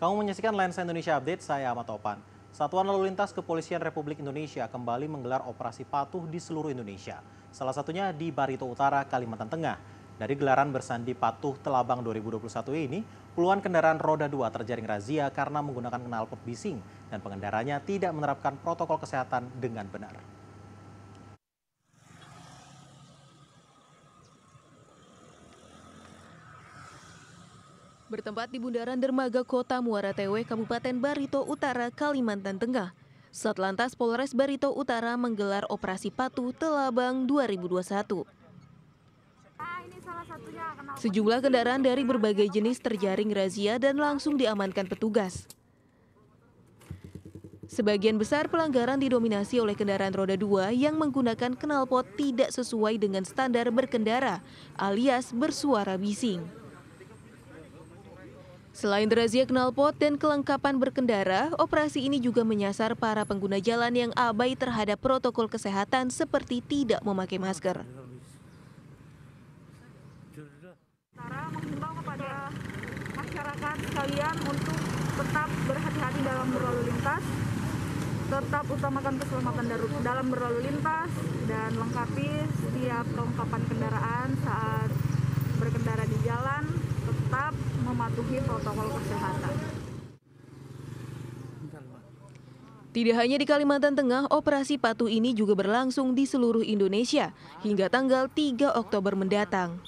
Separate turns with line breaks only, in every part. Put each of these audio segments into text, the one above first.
Kamu menyaksikan Lensa Indonesia Update, saya Ahmad Topan. Satuan Lalu Lintas Kepolisian Republik Indonesia kembali menggelar operasi patuh di seluruh Indonesia. Salah satunya di Barito Utara, Kalimantan Tengah. Dari gelaran bersandi patuh Telabang 2021 ini, puluhan kendaraan roda 2 terjaring razia karena menggunakan knalpot bising dan pengendaranya tidak menerapkan protokol kesehatan dengan benar.
Bertempat di bundaran dermaga kota Muara Tewe, Kabupaten Barito Utara, Kalimantan Tengah. Satlantas Polres Barito Utara menggelar operasi patuh Telabang 2021. Sejumlah kendaraan dari berbagai jenis terjaring razia dan langsung diamankan petugas. Sebagian besar pelanggaran didominasi oleh kendaraan roda dua yang menggunakan knalpot tidak sesuai dengan standar berkendara alias bersuara bising. Selain razia knalpot dan kelengkapan berkendara, operasi ini juga menyasar para pengguna jalan yang abai terhadap protokol kesehatan seperti tidak memakai masker.
Tara kepada masyarakat sekalian untuk tetap berhati-hati dalam berlalu lintas, tetap utamakan keselamatan darurat dalam berlalu lintas, dan lengkapi setiap kelengkapan kendaraan saat protokol kesehatan.
Tidak hanya di Kalimantan Tengah, operasi patuh ini juga berlangsung di seluruh Indonesia hingga tanggal 3 Oktober mendatang.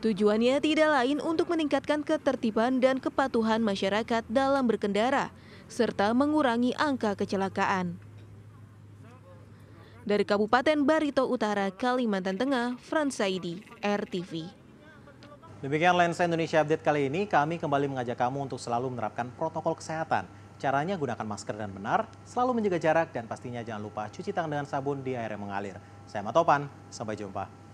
Tujuannya tidak lain untuk meningkatkan ketertiban dan kepatuhan masyarakat dalam berkendara, serta mengurangi angka kecelakaan. Dari Kabupaten Barito Utara, Kalimantan Tengah, Fransaidi, RTV.
Demikian Lensa Indonesia Update kali ini, kami kembali mengajak kamu untuk selalu menerapkan protokol kesehatan. Caranya gunakan masker dan benar, selalu menjaga jarak, dan pastinya jangan lupa cuci tangan dengan sabun di air yang mengalir. Saya Matopan, sampai jumpa.